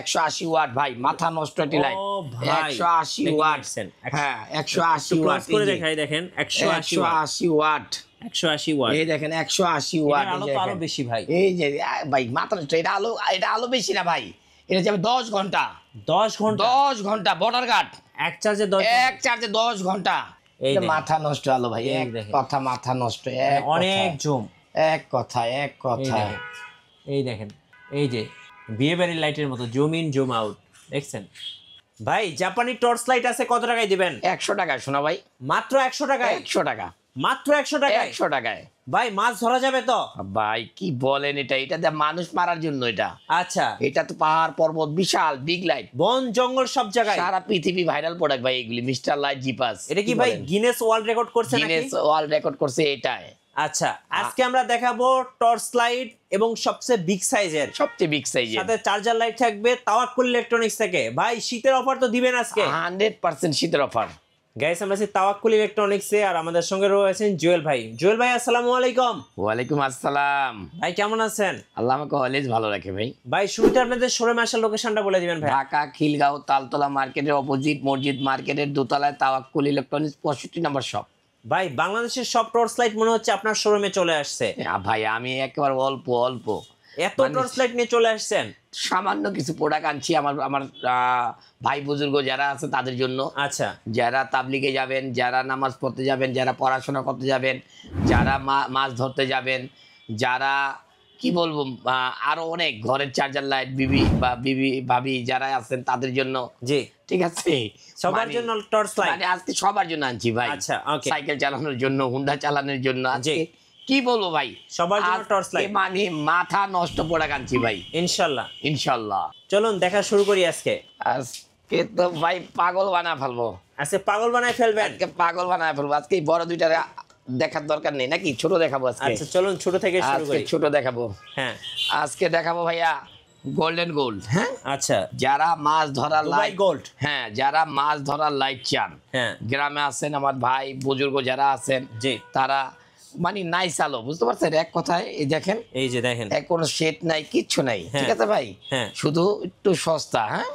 একশো আশি ওয়াট ভাই মাথা নষ্ট একটি লাইট একশো আশি ওয়াট হ্যাঁ একশো আশি ওয়াট করে দেখাই দেখেন একশো আশি ওয়াট 180 ওয়াট এই দেখেন 180 ওয়াট আলো আরো বেশি ভাই এই যে ভাই মাত্র এটা আলো এটা আলো বেশি না ভাই এটা যাবে 10 ঘন্টা 10 ঘন্টা 10 ঘন্টা বর্ডার গার্ড এক চার্জে 10 এক চার্জে 10 ঘন্টা এই মাথা নষ্ট আলো ভাই এক কথা মাথা নষ্ট এক মানে অনেক জুম এক কথা এক কথা এই দেখেন এই যে বিয়ে বাড়ির লাইটের মতো জুম ইন জুম আউট দেখছেন ভাই জাপানি টর্চ লাইট আছে কত টাকায় দিবেন একশো টাকা শোনা ভাই মাত্র একশো টাকা একশো টাকা মাত্র একশো টাকা একশো টাকায় ভাই মাছ ধরা যাবে তো ভাই কি বলেন এটা এটা মানুষ মারার জন্য এটা আচ্ছা এটা তো পাহাড় পর্বত বিশাল বিগ লাইট বন জঙ্গল সব জায়গায় সারা পৃথিবী ভাইরাল প্রোডাক্ট ভাই এগুলি মিস্টার লাইট জিপাস এটা কি ভাই গিনেস ওয়ার্ল্ড রেকর্ড করছে গিনেস ওয়ার্ল্ড রেকর্ড করছে এটাই আচ্ছা আজকে আমরা দেখাবো টর্চ লাইট এবং সবচেয়ে বিগ সাইজের সবচেয়ে বিগ সাইজের সাথে চার্জার লাইট থাকবে তাওয়াক্কুল ইলেকট্রনিক্স থেকে ভাই শীতের অফার তো দিবেন আজকে 100% শীতের অফার গাইস আমরা আছি তাওয়াক্কুল এ আর আমাদের সঙ্গে রয়েছেন জুয়েল ভাই জুয়েল ভাই আসসালামু আলাইকুম ওয়ালাইকুম আসসালাম ভাই কেমন আছেন আল্লাহ আমাকে অলওয়েজ ভালো রাখে ভাই ভাই শুরুতে আপনাদের শোরুম আসার লোকেশনটা বলে দিবেন ভাই ঢাকা খিলগাঁও তালতলা মার্কেটের অপোজিট মসজিদ মার্কেটের দোতলায় তাওয়াক্কুল ইলেকট্রনিক্স 65 নম্বর শপ ভাই বাংলাদেশের সব টর্চ লাইট মনে হচ্ছে আপনার শোরুমে চলে আসছে ভাই আমি একেবারে অল্প অল্প এত টর্চ মানে লাইট নিয়ে চলে আসছেন সামান্য কিছু প্রোডাক্ট আনছি আমার আমার ভাই বুজুর্গ যারা আছে তাদের জন্য আচ্ছা যারা তাবলিগে যাবেন যারা নামাজ পড়তে যাবেন যারা পড়াশোনা করতে যাবেন যারা মাছ ধরতে যাবেন যারা কি বলবো আরো অনেক ঘরের চার্জার লাইট বিবি বা বিবি ভাবি যারা আছেন তাদের জন্য জি ঠিক আছে সবার মানে জন্য টর্চ লাইট মানে আজকে সবার জন্য আনছি ভাই আচ্ছা ওকে সাইকেল চালানোর জন্য হুন্ডা চালানোর জন্য আছে কি বলবো ভাই সবার জন্য টর্চ লাইট মানে মাথা নষ্ট পড়া কানছি ভাই ইনশাআল্লাহ ইনশাআল্লাহ চলুন দেখা শুরু করি আজকে আজকে তো ভাই পাগল বানা ফেলবো আজকে পাগল বানায় ফেলবে আজকে পাগল বানায় ফেলবো আজকে বড় দুইটা দেখার দরকার নেই নাকি ছোট দেখাবো আচ্ছা চলুন ছোট থেকে শুরু ছোট দেখাবো হ্যাঁ আজকে দেখাবো ভাইয়া গোল্ডেন গোল্ড হ্যাঁ আচ্ছা যারা মাছ ধরার লাইট গোল্ড হ্যাঁ যারা মাছ ধরার লাইট চান হ্যাঁ গ্রামে আছেন আমার ভাই বুজুর্গ যারা আছেন যে তারা মানে নাই চালো বুঝতে পারছেন এক কথায় এই দেখেন এই যে দেখেন কোনো শেড নাই কিচ্ছু নাই হ্যাঁ। ঠিক আছে ভাই হ্যাঁ শুধু একটু সস্তা হ্যাঁ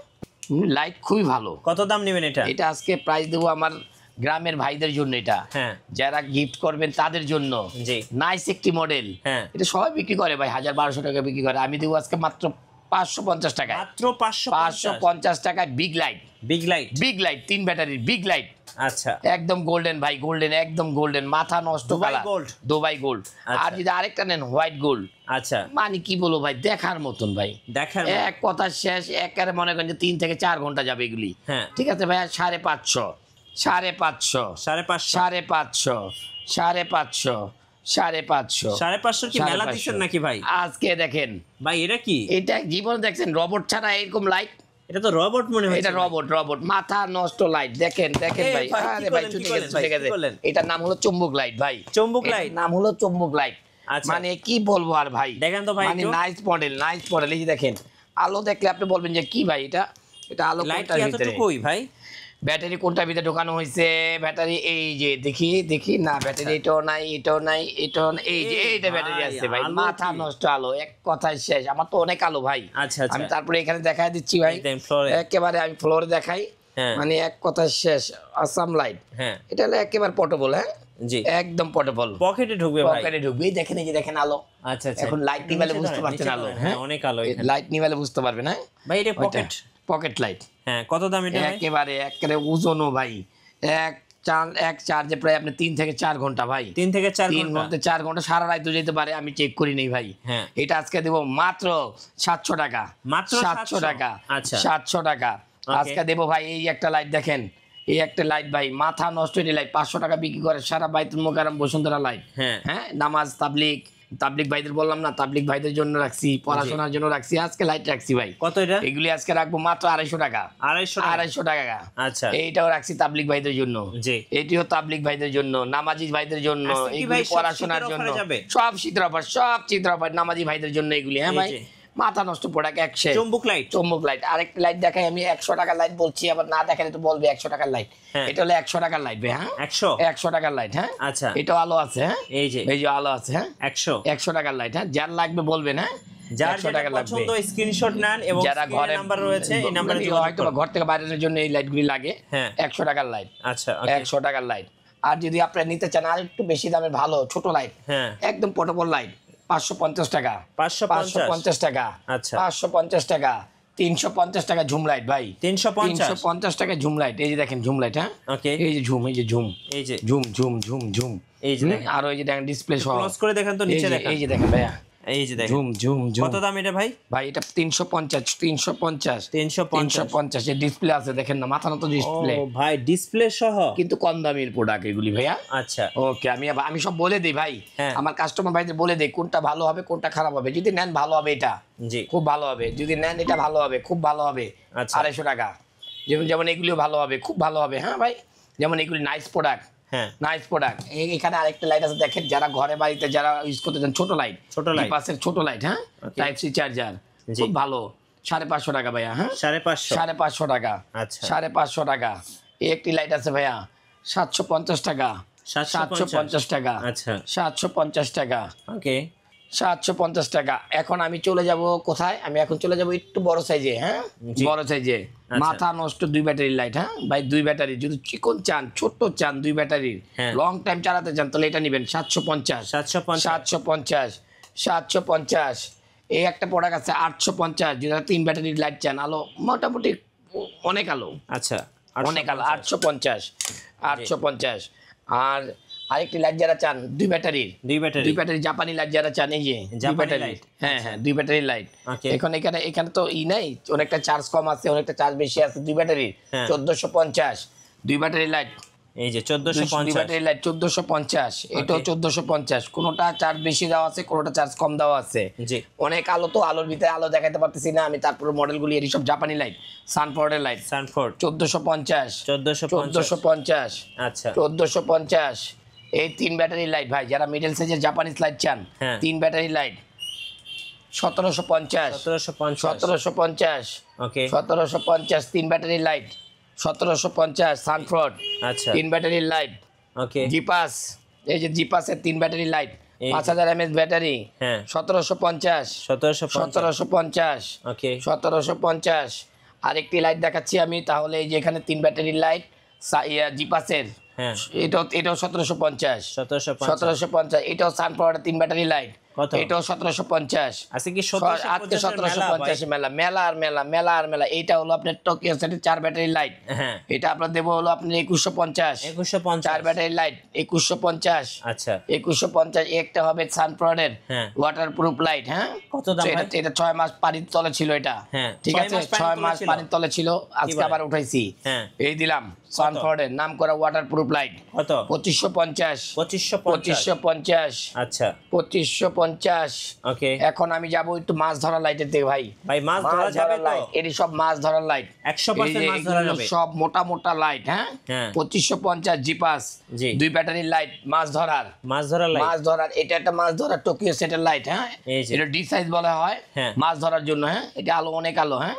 লাইট খুবই ভালো কত দাম নেবেন এটা এটা আজকে প্রাইস দেবো আমার গ্রামের ভাইদের জন্য এটা হ্যাঁ। যারা গিফট করবেন তাদের জন্য নাইস একটি মডেল হ্যাঁ। এটা সবাই বিক্রি করে ভাই হাজার বারোশো টাকা বিক্রি করে আমি দেবো আজকে মাত্র পাঁচশো পঞ্চাশ টাকা মাত্র পাঁচশো পাঁচশো পঞ্চাশ টাকায় big light big light big light তিন ব্যাটারির বিগ লাইট আচ্ছা একদম গোল্ডেন ভাই গোল্ডেন একদম গোল্ডেন মাথা নষ্ট কালা গোল্ড দুবাই গোল্ড আর যদি আরেকটা নেন হোয়াইট গোল্ড আচ্ছা মানে কি বলবো ভাই দেখার মতন ভাই দেখার এক কথা শেষ একারে মনে করেন যে তিন থেকে চার ঘন্টা যাবে এগুলি হ্যাঁ ঠিক আছে ভাই সাড়ে পাঁচশো সাড়ে পাঁচশো সাড়ে পাঁচশো সাড়ে পাঁচশো সাড়ে পাঁচশো সাড়ে পাঁচশো সাড়ে পাঁচশো কি মেলা দিচ্ছেন নাকি ভাই আজকে দেখেন ভাই এটা কি এটা জীবন দেখছেন রবট ছাড়া এরকম লাইট এটা তো রবট মনে হয় এটা রবট রবট মাথা নষ্ট লাইট দেখেন দেখেন ভাই আরে ভাই গেছে গেছে এটার নাম হলো চুম্বক লাইট ভাই চুম্বক লাইট নাম হলো চুম্বক লাইট আচ্ছা। মানে কি বলবো আর ভাই দেখেন তো ভাই মানে নাইস মডেল নাইস মডেল এই দেখেন আলো দেখলে আপনি বলবেন যে কি ভাই এটা এটা আলো লাইট এতটুকুই ভাই ব্যাটারি কোনটা ভিতরে ঢোকানো হয়েছে ব্যাটারি এই যে দেখি দেখি না ব্যাটারি আচ্ছা। এটাও নাই এটাও নাই এটাও এই যে এইটা ব্যাটারি আছে ভাই মাথা নষ্ট আলো এক কথায় শেষ আমার তো অনেক আলো ভাই আচ্ছা, আচ্ছা। আমি তারপরে এখানে দেখাই দিচ্ছি ভাই একেবারে আমি ফ্লোরে দেখাই হ্যাঁ। মানে এক কথা শেষ আসাম লাইট হ্যাঁ এটা হলো একেবারে পোর্টেবল হ্যাঁ জি একদম পোর্টেবল পকেটে ঢুকবে ভাই পকেটে ঢুকবে দেখেন এই যে দেখেন আলো আচ্ছা আচ্ছা এখন লাইট নিবালে বুঝতে পারছেন আলো হ্যাঁ, হ্যাঁ অনেক আলো লাইট নিবালে বুঝতে পারবে না হ্যাঁ? ভাই এটা পকেট পকেট লাইট হ্যাঁ কত দাম এটা একেবারে একেবারে ওজনও ভাই এক চার এক চার্জে প্রায় আপনি তিন থেকে চার ঘন্টা ভাই তিন থেকে চার তিন ঘন্টা চার ঘন্টা সারা রাত যেতে পারে আমি চেক করি নেই ভাই হ্যাঁ এটা আজকে দেবো মাত্র সাতশো টাকা মাত্র সাতশো টাকা আচ্ছা সাতশো টাকা আজকে দেবো ভাই এই একটা লাইট দেখেন এই একটা লাইট ভাই মাথা নষ্ট হয়ে লাইট পাঁচশো টাকা বিক্রি করে সারা বাইতুল মোকারম বসুন্ধরা লাইট হ্যাঁ।, হ্যাঁ নামাজ তাবলিক তাবলিক ভাইদের বললাম না তাবলিক ভাইদের জন্য রাখছি পড়াশোনার জন্য রাখছি আজকে লাইট রাখছি ভাই কত এটা এগুলি আজকে রাখবো মাত্র আড়াইশো টাকা আড়াইশো আড়াইশো টাকা আচ্ছা এইটাও রাখছি তাবলিক ভাইদের জন্য এটিও তাবলিক ভাইদের জন্য নামাজি ভাইদের জন্য এগুলি পড়াশোনার জন্য সব চিত্র সব চিত্র নামাজি ভাইদের জন্য এগুলি হ্যাঁ ভাই মাথা নষ্ট পড়াকে একশো চম্বুক লাইট চম্বুক লাইট আরেকটা লাইট দেখাই আমি একশো টাকার লাইট বলছি আবার না দেখালে তো বলবে একশো টাকার লাইট হ্যাঁ। এটা হলো একশো টাকার লাইট হ্যাঁ একশো একশো টাকার লাইট হ্যাঁ আচ্ছা এটা আলো আছে হ্যাঁ এই যে এই যে আলো আছে হ্যাঁ একশো একশো টাকার লাইট হ্যাঁ যার লাগবে বলবেন হ্যাঁ নেন এবং যারা রয়েছে মানে হয়তো ঘর থেকে বাইরের জন্য এই লাগে হ্যাঁ একশো টাকার লাইট আচ্ছা একশো টাকার লাইট আর যদি নিতে চান বেশি ভালো ছোট লাইট হ্যাঁ একদম পোর্টেবল লাইট পাঁচশো পঞ্চাশ টাকা পাঁচশো পাঁচশো পঞ্চাশ টাকা আচ্ছা পাঁচশো পঞ্চাশ টাকা তিনশো পঞ্চাশ টাকা ঝুম লাইট ভাই তিনশো তিনশো পঞ্চাশ টাকা ঝুম লাইট এই যে দেখেন ঝুম লাইট হ্যাঁ এই যে ঝুম এই যে ঝুম এই যে ঝুম ঝুম ঝুম এই যে আর ওই যে দেখেন ডিসপ্লে করে দেখেন তো নিচে এই যে দেখেন ভাইয়া এই যে দেখেন জুম জুম জুম কত দাম এটা ভাই ভাই এটা 350 350 350 350 এর ডিসপ্লে আছে দেখেন না মাথা তো ডিসপ্লে ও ভাই ডিসপ্লে সহ কিন্তু কম দামের প্রোডাক্ট এগুলি ভাইয়া আচ্ছা ওকে আমি আমি সব বলে দেই ভাই হ্যাঁ। আমার কাস্টমার ভাইদের বলে দেই কোনটা ভালো হবে কোনটা খারাপ হবে যদি নেন ভালো হবে এটা জি খুব ভালো হবে যদি নেন এটা ভালো হবে খুব ভালো হবে 250 আচ্ছা। টাকা যেমন যেমন এগুলিও ভালো হবে খুব ভালো হবে হ্যাঁ ভাই যেমন এগুলি নাইস প্রোডাক্ট নাইস হ্যাঁ। প্রোডাক্ট এখানে আরেকটা লাইট আছে দেখেন যারা ঘরে বাড়িতে যারা ইউজ করতে চান ছোট লাইট ছোট লাইট পাশের ছোট লাইট হ্যাঁ টাইপ সি চার্জার খুব ভালো সাড়ে পাঁচশো টাকা ভাইয়া হ্যাঁ সাড়ে পাঁচশো সাড়ে পাঁচশো টাকা আচ্ছা সাড়ে পাঁচশো টাকা একটি লাইট আছে ভাইয়া সাতশো পঞ্চাশ টাকা সাতশো পঞ্চাশ টাকা আচ্ছা সাতশো পঞ্চাশ টাকা ওকে সাতশো পঞ্চাশ টাকা এখন আমি চলে যাব কোথায় আমি এখন চলে যাব একটু বড় সাইজে হ্যাঁ বড় সাইজে আচ্ছা। মাথা নষ্ট দুই ব্যাটারির লাইট হ্যাঁ ভাই দুই ব্যাটারি যদি চিকন চান ছোট চান দুই ব্যাটারির লং হ্যাঁ। টাইম চালাতে চান তাহলে এটা নেবেন সাতশো পঞ্চাশ সাতশো পঞ্চাশ সাতশো পঞ্চাশ এই একটা প্রোডাক্ট আছে আটশো পঞ্চাশ যদি তিন ব্যাটারির লাইট চান আলো মোটামুটি অনেক আলো আচ্ছা অনেক আলো আটশো পঞ্চাশ আটশো পঞ্চাশ আর আরেকটি লাইট যারা চান দুই ব্যাটারির দুই ব্যাটারি দুই ব্যাটারি জাপানি লাইট যারা এই যে দুই ব্যাটারি হ্যাঁ হ্যাঁ আচ্ছা। দুই ব্যাটারি লাইট এখন এখানে এখানে তো ই নাই অনেকটা চার্জ কম আছে অনেকটা চার্জ বেশি আছে দুই ব্যাটারির হ্যাঁ। চোদ্দশো পঞ্চাশ দুই ব্যাটারি লাইট এই যে চোদ্দশো ব্যাটারি লাইট চোদ্দশো পঞ্চাশ এটাও চোদ্দশো পঞ্চাশ কোনোটা চার্জ বেশি দেওয়া আছে কোনোটা চার্জ কম দেওয়া আছে অনেক আলো তো আলোর ভিতরে আলো দেখাতে পারতেছি না আমি তারপর মডেলগুলি এটি সব জাপানি লাইট সানফোর্ডের লাইট সানফোর্ড চোদ্দশো পঞ্চাশ চোদ্দশো চোদ্দোশো পঞ্চাশ আচ্ছা চোদ্দোশো পঞ্চাশ এই তিন ব্যাটারি লাইট ভাই যারা মিডল সাইজের জাপানিজ লাইট চান হ্যাঁ। তিন ব্যাটারি লাইট সতেরোশো পঞ্চাশ সতেরোশো পঞ্চাশ সতেরোশো পঞ্চাশ তিন ব্যাটারি লাইট সতেরোশো পঞ্চাশ সানফ্রড আচ্ছা তিন ব্যাটারি লাইট ওকে জিপাস এই যে জিপাসের তিন ব্যাটারি লাইট পাঁচ হাজার এমএস ব্যাটারি হ্যাঁ। সতেরোশো পঞ্চাশ সতেরোশো সতেরোশো পঞ্চাশ ওকে সতেরোশো পঞ্চাশ আরেকটি লাইট দেখাচ্ছি আমি তাহলে এই যে এখানে তিন ব্যাটারি লাইট জিপাসের এটাও হ্যাঁ। এটাও সতেরোশো পঞ্চাশ সতেরোশো পঞ্চাশ এটাও সান তিন ব্যাটারি লাইট এটাও সতেরোশো পঞ্চাশ আচ্ছা, মেলা মেলা মেলা মেলা চার ব্যাটারি লাইট হ্যাঁ। আপনার পঞ্চাশ ব্যাটারি লাইট পঞ্চাশ লাইট আচ্ছা। হ্যাঁ, হ্যাঁ? এটা ছয় মাস তলে ছিল এটা ঠিক আছে ছয় মাস পানির তলে ছিল হ্যাঁ, আজকে আবার উঠাইছি এই দিলাম নাম করা ওয়াটার প্রুফ লাইট পঁচিশশো পঞ্চাশ পঁচিশশো পঁচিশশো পঞ্চাশ আচ্ছা পঁচিশশো পঞ্চাশ এখন আমি যাবো একটু মাছ ধরার লাইটের দিকে ভাই ভাই মাছ এটি সব মাছ ধরার লাইট সব মোটা মোটা লাইট হ্যাঁ? হ্যাঁ পঁচিশশো পঞ্চাশ জিপাস দুই ব্যাটারি লাইট মাছ ধরার মাছ ধরার মাছ ধরার এটা একটা মাছ ধরার টোকিও সেটের লাইট হ্যাঁ এটা ডি সাইজ বলা হয় হ্যাঁ। মাছ ধরার জন্য হ্যাঁ এটা আলো অনেক আলো হ্যাঁ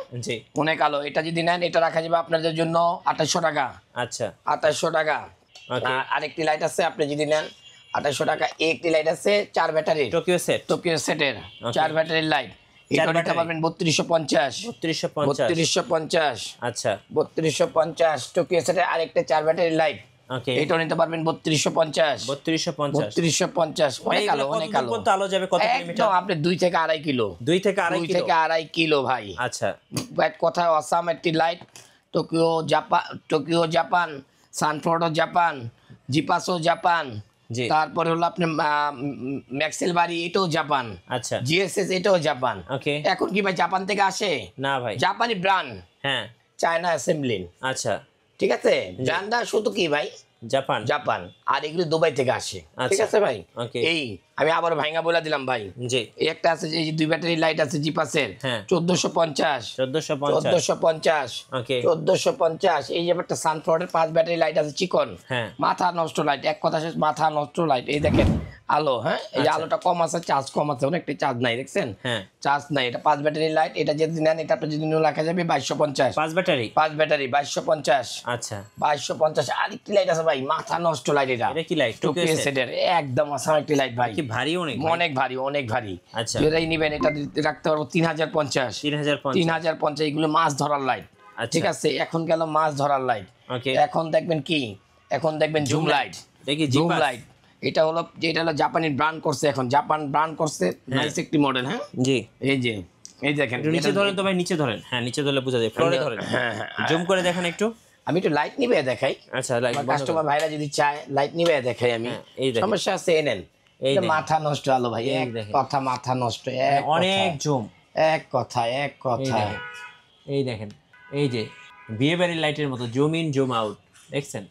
অনেক আলো এটা যদি নেন এটা রাখা যাবে আপনাদের জন্য আঠাশশো টাকা আচ্ছা আঠাশশো টাকা আরেকটি লাইট আছে আপনি যদি নেন আঠাশশো টাকা একটি লাইট আছে চার ব্যাটারি টোকিও সেট টোকিও সেটের চার ব্যাটারির লাইট এটা পঞ্চাশ আচ্ছা বত্রিশশো পঞ্চাশ টোকিও সেটের আরেকটা চার ব্যাটারি লাইট এটাও নিতে পারবেন বত্রিশশো পঞ্চাশ বত্রিশশো পঞ্চাশ অনেক আলো অনেক আলো যাবে আপনি দুই থেকে আড়াই কিলো দুই থেকে আড়াই থেকে আড়াই কিলো ভাই আচ্ছা কথা অসাম একটি light Tokyo Japan Tokyo Japan সানফ্রোডো জাপান জিপাসো জাপান তারপরে হলো আপনি ম্যাক্সেল বাড়ি এটাও জাপান আচ্ছা জিএসএস এটাও জাপান ওকে এখন কি ভাই জাপান থেকে আসে না ভাই জাপানি ব্র্যান্ড হ্যাঁ চায়না অ্যাসেম্বলিন আচ্ছা ঠিক আছে ব্র্যান্ডটা শুধু কি ভাই জাপান জাপান আর এগুলো দুবাই থেকে আসে ঠিক আচ্ছা। আছে ভাই এই আমি আবার ভাইঙ্গা বলে দিলাম ভাই জি একটা আছে যে দুই ব্যাটারি লাইট আছে জিপাসের হ্যাঁ। চোদ্দশো পঞ্চাশ চোদ্দশো পঞ্চাশ চোদ্দশো পঞ্চাশ এই যে একটা সানফ্লাওয়ারের পাঁচ ব্যাটারি লাইট আছে চিকন হ্যাঁ। মাথা নষ্ট লাইট এক কথা শেষ মাথা নষ্ট লাইট এই দেখেন আলো হ্যাঁ এই আচ্ছা। আলোটা কম আছে চার্জ কম আছে অনেকটা চার্জ নাই দেখছেন হ্যাঁ। চার্জ নাই এটা পাঁচ ব্যাটারি লাইট এটা যদি নেন এটা আপনি যদি রাখা যাবে বাইশশো পঞ্চাশ পাঁচ ব্যাটারি পাঁচ ব্যাটারি বাইশশো পঞ্চাশ আচ্ছা বাইশশো পঞ্চাশ আরেকটি লাইট আছে ভাই মাথা নষ্ট লাইট লাইট এটা আচ্ছা। আচ্ছা। এখন গেল মাছ ধরার লাইট এখন দেখবেন কি এখন দেখবেন জুম লাইট দেখি জুম লাইট এটা হলো যেটা হলো জাপানি ব্রান্ড করছে এখন জাপান ব্রান্ড করছে হ্যাঁ। একটি মডেল হ্যাঁ জি এই যে এই দেখেন নিচে ধরেন তো ভাই নিচে ধরেন হ্যাঁ নিচে ধরলে বোঝা যায় ফ্লোরে ধরেন হ্যাঁ হ্যাঁ জুম করে দেখেন একটু আমি একটু লাইট নিবে দেখাই কাস্টমার আচ্ছা, ভাইরা যদি চায় লাইট নিবে দেখাই আমি হ্যাঁ, সমস্যা আছে এনেন মাথা নষ্ট আলো ভাই এক কথা মাথা নষ্ট মানে অনেক জুম এক কথা এক কথা এই দেখেন এই যে বিয়ে বাড়ির লাইটের মতো জুম ইন জুম আউট দেখছেন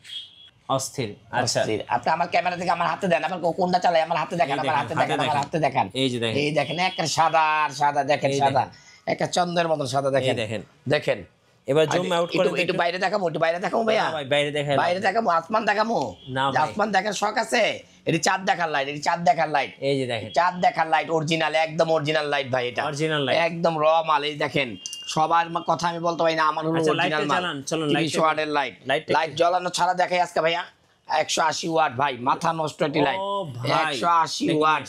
অস্থির আচ্ছা আপনি আমার ক্যামেরা থেকে আমার হাতে দেন আমার কোনটা চালাই আমার হাতে দেখেন আমার হাতে দেখেন আমার হাতে দেখেন এই যে দেখেন এই দেখেন একটা সাদা আর সাদা দেখেন সাদা একটা চন্দ্রের মতো সাদা দেখেন দেখেন দেখেন এবার জুম আউট করে একটু বাইরে দেখামো একটু বাইরে দেখামো ভাইয়া বাইরে দেখাই বাইরে দেখামো আসমান দেখামো আসমান দেখার শখ আছে এটি চাঁদ দেখার লাইট এটি চাঁদ দেখার লাইট এই যে দেখেন চাঁদ দেখার লাইট অরিজিনাল একদম অরিজিনাল লাইট ভাই এটা অরিজিনাল লাইট একদম র মাল এই দেখেন সবার কথা আমি বলতে পারি না আমার হলো অরিজিনাল আচ্ছা, মাল চলুন লাইট ওয়াটের লাইট লাইট জ্বালানো ছাড়া দেখাই আজকে ভাইয়া একশো আশি ওয়াট ভাই মাথা নষ্ট একটি লাইট 180 ওয়াট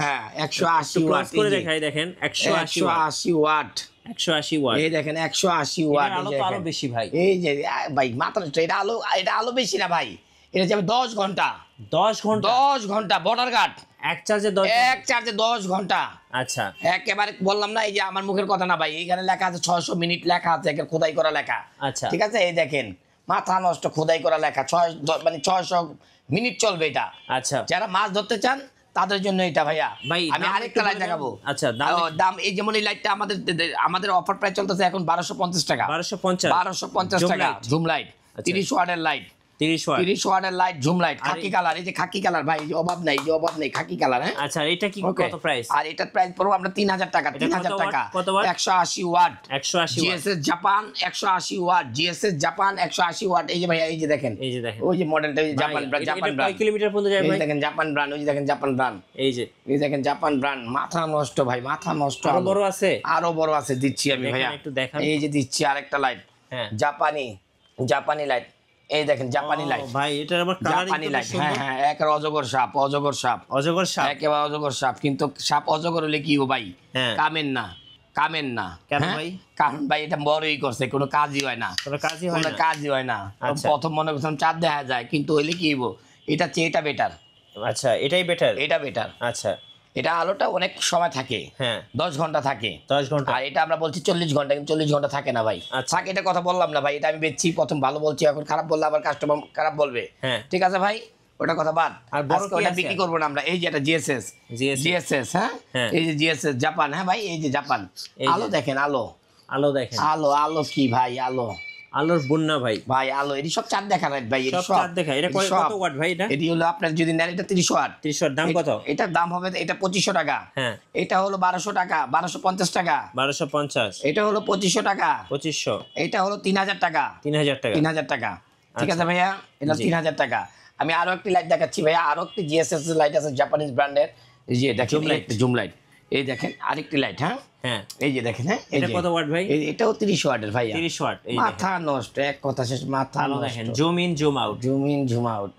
হ্যাঁ আশি ওয়াট করে দেখাই দেখেন 180 ওয়াট আচ্ছা। বললাম না এই যে আমার মুখের কথা না ভাই এখানে লেখা আছে ছয়শ মিনিট লেখা আছে খোদাই করা লেখা আচ্ছা ঠিক আছে এই দেখেন মাথা নষ্ট খোদাই করা লেখা ছয় মানে ছয়শ মিনিট চলবে এটা আচ্ছা যারা মাছ ধরতে চান তাদের জন্য এটা ভাইয়া ভাই আমি আরেকটা লাইট দেখাবো আচ্ছা দাম এই যেমন এই লাইটটা আমাদের আমাদের অফার প্রায় চলতেছে এখন বারোশো পঞ্চাশ টাকা বারোশো পঞ্চাশ বারোশো পঞ্চাশ টাকা জুম লাইট তিরিশ ওয়াটের light light zoom light colour এই যে খাকি কালার ভাই অভাব নাই যে অভাব নাই কালার হ্যাঁ আচ্ছা এটা কি প্রাইস আর টাকা জাপান 180 ওয়াট জাপান ওয়াট এই যে এই যে দেখেন এই যে ওই যে জাপান জাপান কিলোমিটার দেখেন জাপান ব্র্যান্ড ওই যে দেখেন জাপান এই যে এই দেখেন জাপান মাথা নষ্ট ভাই মাথা নষ্ট আরো বড় আছে আরো বড় আছে দিচ্ছি আমি ভাইয়া একটু এই যে দিচ্ছি আর একটা লাইট হ্যাঁ জাপানি জাপানি লাইট এই দেখেন জাপানি লাইট ভাই আবার জাপানি লাইট হ্যাঁ হ্যাঁ অজগর সাপ অজগর সাপ অজগর সাপ একেবারে অজগর সাপ কিন্তু সাপ অজগর হলে কি ভাই হ্যাঁ। কামেন না কামেন না কেন হ্যাঁ? ভাই কারণ ভাই এটা বড়ই করছে কোনো কাজই হয় না কোনো কাজই হয় না কাজই হয় না আচ্ছা। প্রথম মনে করছিলাম চাঁদ দেখা যায় কিন্তু হইলে কি এটা চেয়ে এটা বেটার আচ্ছা এটাই বেটার এটা বেটার আচ্ছা এটা আলোটা অনেক সময় থাকে হ্যাঁ দশ ঘন্টা থাকে দশ ঘন্টা আর এটা আমরা বলছি চল্লিশ ঘন্টা কিন্তু চল্লিশ ঘন্টা থাকে না ভাই আচ্ছা। থাকে এটা কথা বললাম না ভাই এটা আমি বেচছি প্রথম ভালো বলছি এখন খারাপ বললে আবার কাস্টমার খারাপ বলবে হ্যাঁ ঠিক আছে ভাই ওটা কথা বাদ আর বড় ওটা বিক্রি করবো না আমরা এই যে এটা জিএসএস জিএসএস হ্যাঁ এই যে জিএসএস জাপান হ্যাঁ ভাই এই যে জাপান আলো দেখেন আলো আলো দেখেন আলো আলো কি ভাই আলো আলোর বন্যা ভাই ভাই আলো এটি সব চাঁদ দেখা রাইট ভাই সব চাঁদ দেখা এটা কত ওয়াট ভাই এটা এটি হলো আপনার যদি নেন এটা ওয়াট দাম কত দাম হবে এটা 2500 টাকা হ্যাঁ এটা হলো 1200 টাকা 1250 টাকা 1250 এটা হলো 2500 টাকা 2500 এটা হলো 3000 টাকা 3000 টাকা 3000 টাকা ঠিক আচ্ছা। আছে ভাইয়া এটা 3000 টাকা আমি আরো একটি লাইট দেখাচ্ছি ভাইয়া আরো একটি জিএসএস লাইট আছে জাপানিজ ব্র্যান্ডের যে দেখুন লাইট জুম লাইট এই দেখেন আরেকটি লাইট হ্যাঁ? হ্যাঁ এই যে দেখেন হ্যাঁ এটা কত ওয়াট ভাই এটাও 30 ওয়াটের ভাই 30 ওয়াট এই মাথা নষ্ট এক কথা শেষ মাথা নষ্ট দেখেন zoom in zoom out zoom in zoom out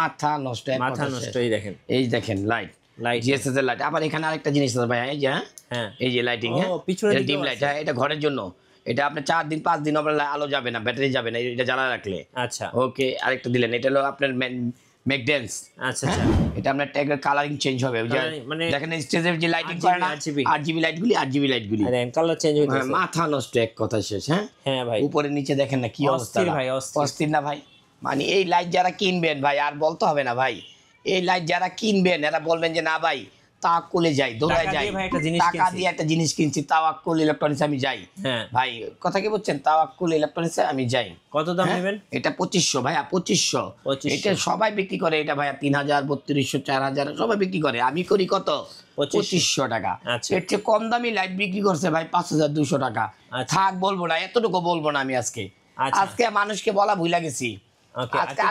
মাথা নষ্ট মাথা নষ্ট এক এই দেখেন এই দেখেন লাইট লাইট এস এর লাইট আবার এখানে আরেকটা জিনিস আছে ভাই এই যে হ্যাঁ, হ্যাঁ। এই যে লাইটিং হ্যাঁ পিছনে ডিম লাইট হ্যাঁ এটা ঘরের জন্য এটা আপনার চার দিন পাঁচ দিন আলো যাবে না ব্যাটারি যাবে না এটা জানা রাখলে আচ্ছা ওকে আরেকটা দিলেন এটা হলো আপনার ম্যাকডেলস আচ্ছা, আচ্ছা এটা আপনার ট্যাগের কালারিং চেঞ্জ হবে মানে দেখেন স্টেজের যে লাইটিং করে না আরজিবি লাইটগুলি আরজিবি লাইটগুলি দেখেন কালার চেঞ্জ হচ্ছে মাথা নষ্ট এক কথা শেষ হ্যাঁ হ্যাঁ ভাই উপরে নিচে দেখেন না কি অস্থির ভাই অস্থির না ভাই মানে এই লাইট যারা কিনবেন ভাই আর বলতে হবে না ভাই এই লাইট যারা কিনবেন এরা বলবেন যে না ভাই যাই যাই টাকা দিয়ে একটা জিনিস কিনছি তাওয়াক্কুল ইলেকট্রনিক্স আমি যাই হ্যাঁ। ভাই কথা কি বলছেন তাওয়াক্কুল ইলেকট্রনিক্স আমি যাই কত দাম হ্যাঁ? নেবেন এটা পঁচিশশো পঁচিশশো এটা সবাই বিক্রি করে এটা ভাইয়া তিন হাজার বত্রিশশো চার হাজার সবাই বিক্রি করে আমি করি কত পঁচিশশো টাকা আচ্ছা। এর চেয়ে কম দামি লাইট বিক্রি করছে ভাই পাঁচ হাজার দুশো টাকা আচ্ছা। থাক বলবো না এতটুকু বলবো না আমি আজকে আচ্ছা। আজকে মানুষকে বলা ভুলে গেছি সবাই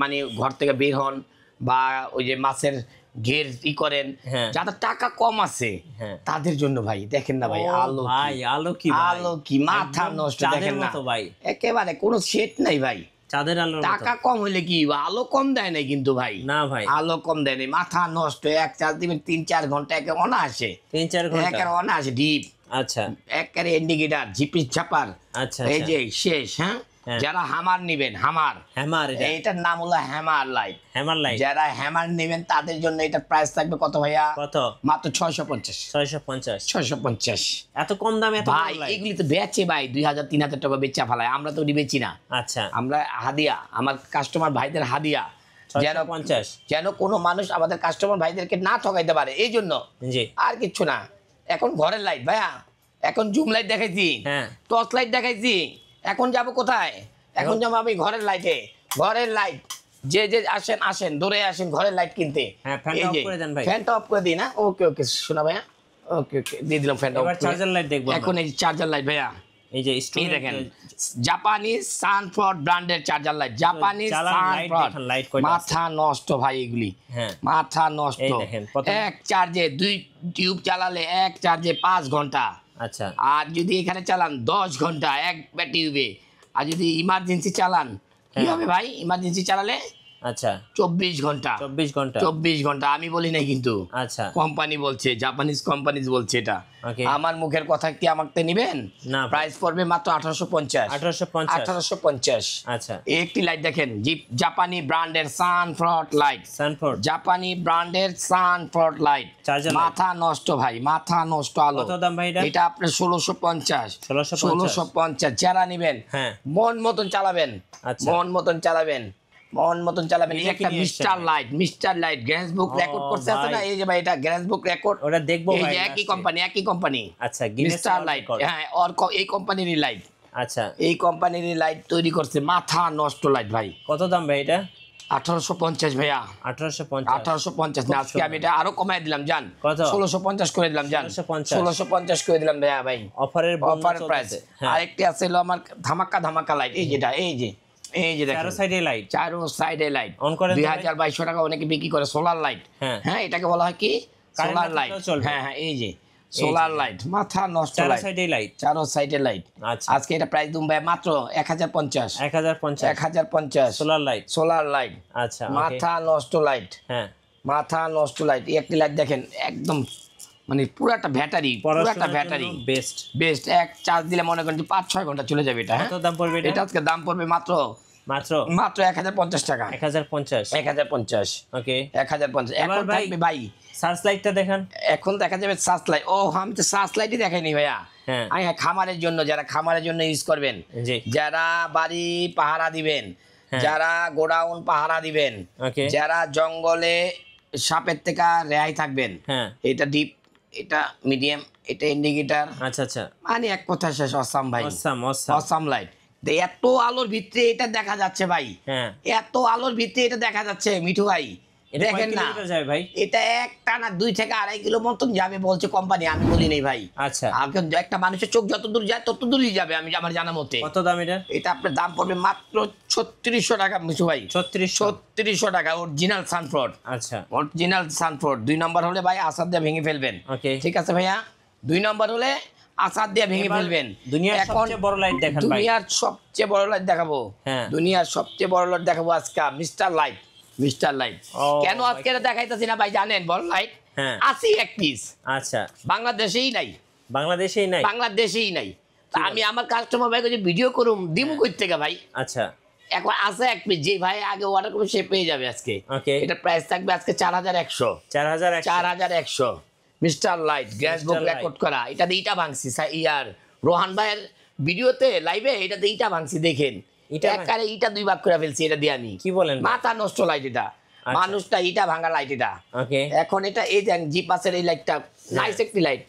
মানে ঘর থেকে বের হন বা ওই যে মাছের ঘের ই করেন হ্যাঁ। যাদের টাকা কম আছে হ্যাঁ। তাদের জন্য ভাই দেখেন না ভাই আলো ভাই আলো কি আলো কি মাথা নষ্ট দেখেন না ভাই একেবারে কোনো সেট নাই ভাই চাঁদের আলো টাকা কম হলে কি আলো কম দেয় না কিন্তু ভাই না ভাই আলো কম দেয় না মাথা নষ্ট এক চার দিবেন তিন চার ঘন্টা একে অনাসে তিন চার ঘন্টা একের অনাসে ডিপ আচ্ছা একের ইন্ডিকেটার ঝিপি ছাপার আচ্ছা এই যে শেষ হ্যাঁ হ্যাঁ। যারা হামার নেবেন হামার হ্যামার এটার নাম হলো হ্যামার লাইট হ্যামার লাইট যারা হ্যামার নেবেন তাদের জন্য এটা প্রাইস থাকবে কত ভাইয়া কত মাত্র 650 650 650 এত কম দামে এত ভাই এগুলি তো বেচে ভাই টাকা বেচা ফেলায় আমরা তো ওটি বেচি না আচ্ছা আমরা হাদিয়া আমার কাস্টমার ভাইদের হাদিয়া যেন পঞ্চাশ যেন কোনো মানুষ আমাদের কাস্টমার ভাইদেরকে না ঠকাইতে পারে এই জন্য আর কিছু না এখন ঘরের লাইট ভাইয়া এখন জুম লাইট দেখাইছি টর্চ হ্যাঁ। লাইট দেখাইছি এখন যাব কোথায় এখন যাবো আমি ঘরের লাইটে ঘরের লাইট যে যে আসেন আসেন দূরে আসেন ঘরের লাইট কিনতে ফ্যানটা অফ করে দিই না ওকে ওকে শোনা ভাইয়া ওকে ওকে দিয়ে দিলাম ফ্যানটা এবার চার্জার লাইট দেখবো এখন এই চার্জার লাইট ভাইয়া এই যে দেখেন জাপানি ব্র্যান্ডের চার্জার লাইট জাপানি মাথা নষ্ট ভাই এগুলি হ্যাঁ। মাথা নষ্ট এক চার্জে দুই টিউব চালালে এক চার্জে পাঁচ ঘন্টা আচ্ছা আর যদি এখানে চালান দশ ঘন্টা এক টিউবে আর যদি ইমার্জেন্সি চালান কি হ্যাঁ। হবে ভাই ইমার্জেন্সি চালালে আচ্ছা চব্বিশ ঘন্টা চব্বিশ ঘন্টা চব্বিশ ঘন্টা আমি বলি নাই কিন্তু আচ্ছা কোম্পানি বলছে জাপানিজ কোম্পানি বলছে এটা আমার মুখের কথা কি আমাকে নিবেন না প্রাইস পড়বে মাত্র আঠারোশো পঞ্চাশ আঠারোশো পঞ্চাশ আঠারোশো পঞ্চাশ আচ্ছা একটি লাইট দেখেন জিপ জাপানি ব্র্যান্ডের সানফ্রট লাইট সানফ্রট জাপানি ব্র্যান্ডের সান সানফ্রট লাইট মাথা নষ্ট ভাই মাথা নষ্ট আলো কত দাম ভাই এটা আপনি ষোলোশো পঞ্চাশ ষোলোশো পঞ্চাশ যারা নিবেন হ্যাঁ মন মতন চালাবেন আচ্ছা। মন মতন চালাবেন মন মতন চালাবেন এই একটা mister light mister light gas book record করছে আছে না এই যে ভাই এটা গ্যাস বুক রেকর্ড ওটা দেখবো ভাই আচ্ছা, হ্যাঁ, এই একই কোম্পানি একই কোম্পানি আচ্ছা মিস্টার লাইট হ্যাঁ আর এই কোম্পানির লাইট আচ্ছা এই কোম্পানির লাইট তৈরি করছে মাথা নষ্ট লাইট ভাই কত দাম ভাই এটা আঠারোশো পঞ্চাশ হ্যাঁ। আছে আমার ধামাকা ধামাকা লাইট এই যেটা এই যে হ্যাঁ মাথা নষ্ট লাইট একটি লাইট দেখেন একদম মানে পুরাটা ব্যাটারি পুরাটা ব্যাটারি বেস্ট বেস্ট এক চার্জ দিলে মনে করেন যে পাঁচ ছয় ঘন্টা চলে যাবে এটা হ্যাঁ দাম পড়বে এটা আজকে দাম পড়বে মাত্র মাত্র মাত্র এক হাজার পঞ্চাশ টাকা এক হাজার এক হাজার পঞ্চাশ ওকে এখন থাকবে ভাই সার্চ লাইটটা এখন দেখা যাবে সার্চ লাইট ও আমি তো সার্চ লাইটই দেখাইনি ভাইয়া হ্যাঁ।, হ্যাঁ খামারের জন্য যারা খামারের জন্য ইউজ করবেন যারা বাড়ি পাহারা দিবেন হ্যাঁ। যারা গোডাউন পাহারা দিবেন যারা জঙ্গলে সাপের থেকে রেহাই থাকবেন হ্যাঁ। এটা ডিপ এটা মিডিয়াম এটা ইন্ডিকেটার আচ্ছা আচ্ছা মানে এক কথা শেষ অসাম ভাই অসাম অসাম লাইট এত আলোর ভিত্তি এটা দেখা যাচ্ছে ভাই হ্যাঁ। এত আলোর ভিত্তি এটা দেখা যাচ্ছে মিঠু ভাই আচ্ছা। জানা মতে এটা আপনার দাম পড়বে মাত্র ছত্রিশশো টাকা ভাই টাকা আচ্ছা অরিজিনাল দুই নম্বর হলে ভাই দিয়ে ভেঙে ফেলবেন ঠিক আছে ভাইয়া দুই নম্বর হলে আচার দিয়ে ভেঙে ফেলবেন দুনিয়ার সবচেয়ে বড় লাইট দেখান দুনিয়ার সবচেয়ে বড় লাইট দেখাবো হ্যাঁ দুনিয়ার সবচেয়ে বড় লাইট দেখাবো আজকে মিস্টার লাইট মিস্টার লাইট কেন আজকে দেখাইতেছি না ভাই জানেন বড় লাইট আসি এক পিস আচ্ছা বাংলাদেশেই নাই বাংলাদেশেই নাই বাংলাদেশেই নাই আমি আমার কাস্টমার ভাইকে যে ভিডিও করুম দিমু হ্যাঁ। কইতে থেকে ভাই আচ্ছা এখন আছে এক পিস যে ভাই আগে অর্ডার করবে সে পেয়ে যাবে আজকে এটা প্রাইস থাকবে আজকে চার হাজার একশো চার হাজার চার হাজার একশো mister light gas book record করা এটা দিয়ে ইটা ভাঙছি ইয়ার রোহান ভাইয়ের ভিডিওতে লাইভে এটাতে ইটা ভাঙছি দেখেন এটা একারে ইটা দুই ভাগ করে ফেলছি এটা দিয়ে আমি কি বলেন মাথা নষ্ট লাইট এটা আচ্ছা। মানুষটা ইটা ভাঙা লাইট এটা এখন এটা এই যে জিপাসের এই লাইটটা নাইস হ্যাঁ। একটি লাইট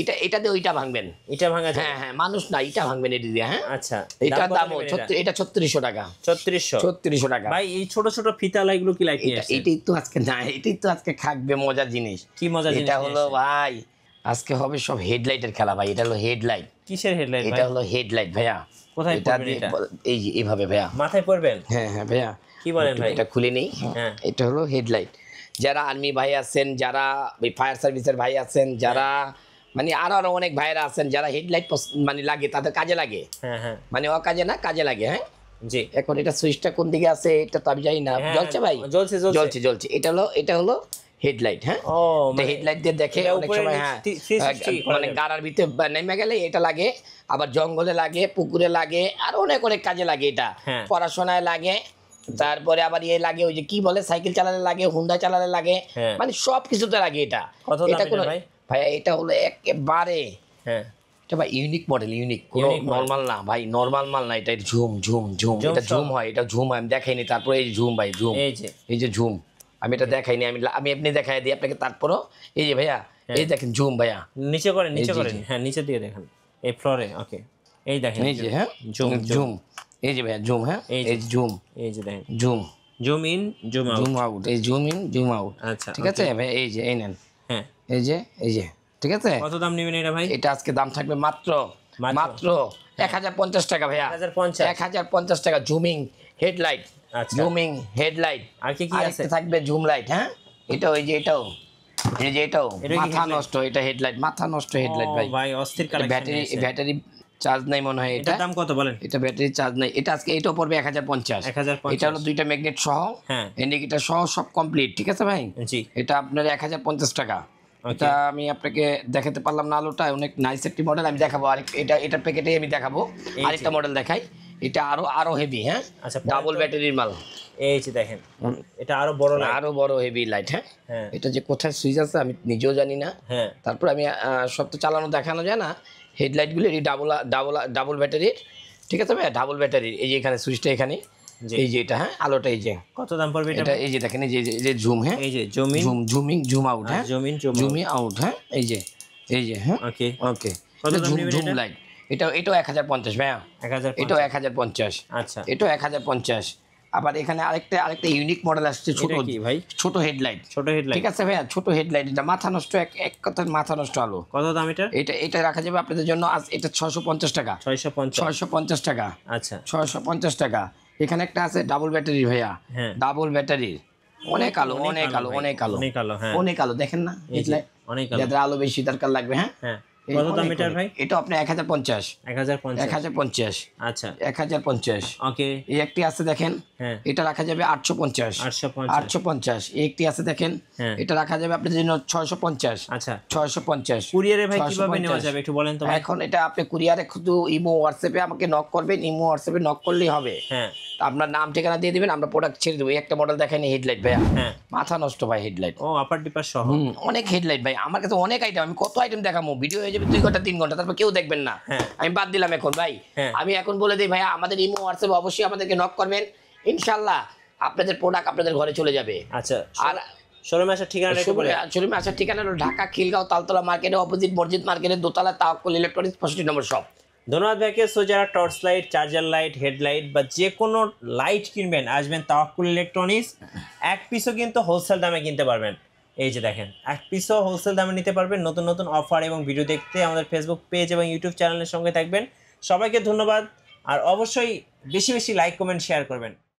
এটা এটাতে ওইটা ভাঙবেন এটা ভাঙা হ্যাঁ হ্যাঁ মানুষ না এটা ভাঙবেন হ্যাঁ আচ্ছা এটা দাম এটা ছত্রিশশো টাকা ছত্রিশশো ছত্রিশশো টাকা ভাই এই ছোট ছোট ফিতালা এগুলো কি এটাই তো আজকে না এটাই তো আজকে মজার জিনিস কি মজা এটা হলো ভাই আজকে হবে সব হেডলাইটের খেলা ভাই এটা হলো হেডলাইট কিসের হেডলাইট এটা হলো হেডলাইট ভাইয়া কোথায় এটা এই এইভাবে ভাইয়া মাথায় পড়বেন হ্যাঁ হ্যাঁ ভাইয়া কি বলেন ভাই এটা খুলে নেই হ্যাঁ। এটা হলো হেডলাইট যারা আর্মি ভাই আছেন যারা ফায়ার সার্ভিসের ভাই আছেন যারা মানে আরো আরো অনেক ভাইরা আছেন যারা হেডলাইট মানে লাগে তাদের কাজে লাগে হ্যাঁ, হ্যাঁ। মানে ও কাজে না কাজে লাগে হ্যাঁ জি এখন এটা সুইচটা কোন দিকে আছে এটা তো আমি জানি না হ্যাঁ, জ্বলছে ভাই জ্বলছে জ্বলছে জ্বলছে এটা হলো এটা হলো হেডলাইট হ্যাঁ হেডলাইট মানে দিয়ে দেখে অনেক সময় হ্যাঁ মানে গাড়ার ভিতরে নেমে গেলে এটা লাগে আবার জঙ্গলে লাগে পুকুরে লাগে আর অনেক অনেক কাজে লাগে এটা পড়াশোনায় লাগে তারপরে আবার ইয়ে লাগে ওই যে কি বলে সাইকেল চালালে লাগে হুন্ডা চালালে লাগে মানে সব কিছুতে লাগে এটা এটা কোনো ভাইয়া এটা হলো একেবারে হ্যাঁ এটা ভাই ইউনিক মডেল ইউনিক কোনো নর্মাল না ভাই নর্মাল মাল না এটা ঝুম ঝুম ঝুম এটা ঝুম হয় এটা ঝুম হয় আমি দেখাইনি তারপরে এই ঝুম ভাই ঝুম এই যে এই যে ঝুম আমি এটা দেখাইনি আমি আমি এমনি দেখাই দিই আপনাকে তারপরও এই যে ভাইয়া হ্যাঁ। এই দেখেন ঝুম ভাইয়া নিচে করেন নিচে করেন হ্যাঁ নিচে দিয়ে দেখেন এই ফ্লোরে ওকে এই দেখেন এই যে হ্যাঁ ঝুম ঝুম এই যে ভাইয়া ঝুম হ্যাঁ এই যে ঝুম এই যে দেখেন zoom zoom in zoom out zoom out এই জুম ইন জুম আউট আচ্ছা ঠিক আছে ভাই এই যে এই নেন এই যে এই যে ঠিক আছে কত দাম নেবেন এটা ভাই এটা আজকে দাম থাকবে মাত্র মাত্র এক হাজার পঞ্চাশ টাকা ভাইয়া এক হাজার পঞ্চাশ টাকা ঝুমিং হেডলাইট জুমিং হেডলাইট আর কি কি আছে থাকবে ঝুম লাইট হ্যাঁ এটা ওই যে এটাও এই যে এটাও মাথা নষ্ট এটা হেডলাইট মাথা নষ্ট হেডলাইট ভাই ভাই অস্থির কালেকশন ব্যাটারি ব্যাটারি চার্জ নাই মনে হয় এটা দাম কত বলেন এটা ব্যাটারি চার্জ নাই এটা আজকে এটাও পড়বে এক 1050 1050 এটা হলো দুইটা ম্যাগনেট সহ হ্যাঁ ইন্ডিকেটার সহ সব কমপ্লিট ঠিক আছে ভাই জি এটা আপনার এক হাজার পঞ্চাশ টাকা এটা আমি আপনাকে দেখাতে পারলাম না আলোটা অনেক নাইস একটি মডেল আমি দেখাবো আর এটা এটার প্যাকেটে আমি দেখাবো আরেকটা মডেল দেখাই এটা আরো আরো হেভি হ্যাঁ আচ্ছা ডাবল ব্যাটারির মাল এই দেখেন এটা আরো বড় লাইট আরো বড় হেভি হ্যাঁ? লাইট হ্যাঁ এটা যে কোথায় সুইচ আছে আমি নিজেও জানি না হ্যাঁ তারপর আমি সব তো চালানো দেখানো যায় না হেডলাইটগুলো এই ডাবল ডাবল ডাবল ব্যাটারির ঠিক আছে ভাই ডাবল ব্যাটারির এই যে এখানে সুইচটা এখানে এই যে এটা হ্যাঁ আলোটা এই যে কত দাম পড়বে এটা এই যে দেখেন এই যে যে জুম হ্যাঁ এই যে zoom zoom zooming zoom out হ্যাঁ জুমিং জুম জুমি আউট হ্যাঁ এই যে এই যে হ্যাঁ ওকে ওকে কত জুম লাইট এটা এটাও এক হাজার পঞ্চাশ ভাইয়া এক হাজার এটাও এক হাজার পঞ্চাশ আচ্ছা এটাও এক হাজার পঞ্চাশ আবার এখানে আরেকটা আরেকটা ইউনিক মডেল আসছে ছোট কি ভাই ছোট হেডলাইট ছোট হেডলাইট ঠিক আছে ভাইয়া ছোট হেডলাইট এটা মাথা নষ্ট এক এক কথার মাথা নষ্ট আলো কত দাম এটা এটা এটা রাখা যাবে আপনাদের জন্য আজ এটা 650 টাকা 650 650 টাকা আচ্ছা 650 টাকা এখানে একটা আছে ডাবল ব্যাটারি ভাইয়া ডাবল ব্যাটারির অনেক আলো অনেক আলো অনেক আলো অনেক আলো অনেক আলো দেখেন না অনেক আলো যাদের আলো বেশি দরকার লাগবে হ্যাঁ হ্যাঁ কত দাম এটার ভাই এটা আপনি 1050 1050 1050 আচ্ছা 1050 ওকে এই একটি আছে দেখেন হ্যাঁ। এটা রাখা যাবে আটশো পঞ্চাশ আটশো পঞ্চাশ একটি আছে দেখেন হ্যাঁ। এটা রাখা যাবে আপনার জন্য ছয়শো পঞ্চাশ আচ্ছা। ছয়শো পঞ্চাশ কুরিয়ারে এখন এটা আপনি কুরিয়ারে শুধু ইমো হোয়াটসঅ্যাপে আমাকে নক করবেন ইমো হোয়াটসঅ্যাপে নক করলেই হবে হ্যাঁ। আপনার নাম ঠিকানা দিয়ে দিবেন আমরা প্রোডাক্ট ছেড়ে দেবো একটা মডেল দেখাইনি হেডলাইট ভাই মাথা নষ্ট ভাই হেডলাইট ও আপার ডিপার সহ অনেক হেডলাইট ভাই আমার কাছে অনেক আইটেম আমি কত আইটেম দেখাবো ভিডিও হয়ে যাবে দুই ঘন্টা তিন ঘন্টা তারপর কেউ দেখবেন না আমি বাদ দিলাম এখন ভাই আমি এখন বলে দিই ভাই আমাদের ইমো হোয়াটসঅ্যাপে অবশ্যই আমাদেরকে নক করবেন ইনশাল্লাহ আপনাদের প্রোডাক্ট আপনাদের ঘরে চলে যাবে আচ্ছা আর শোরুমে আসার ঠিকানা শোরুমে আসার ঠিকানা হলো ঢাকা খিলগাঁও তালতলা মার্কেটে অপোজিট মসজিদ মার্কেটে দোতলা তাওয়াক্কুল ইলেকট্রনিক্স পঁয়ষট্টি নম্বর শপ ধন্যবাদ ভাইকে সো যারা torch light charger light headlight বা যে কোনো লাইট কিনবেন আসবেন তাওয়াক্কুল ইলেকট্রনিক্স এক পিসও কিন্তু হোলসেল দামে কিনতে পারবেন এই যে দেখেন এক পিসও হোলসেল দামে নিতে পারবেন নতুন নতুন অফার এবং ভিডিও দেখতে আমাদের ফেসবুক পেজ এবং ইউটিউব চ্যানেলের সঙ্গে থাকবেন সবাইকে ধন্যবাদ আর অবশ্যই বেশি বেশি লাইক কমেন্ট শেয়ার করবেন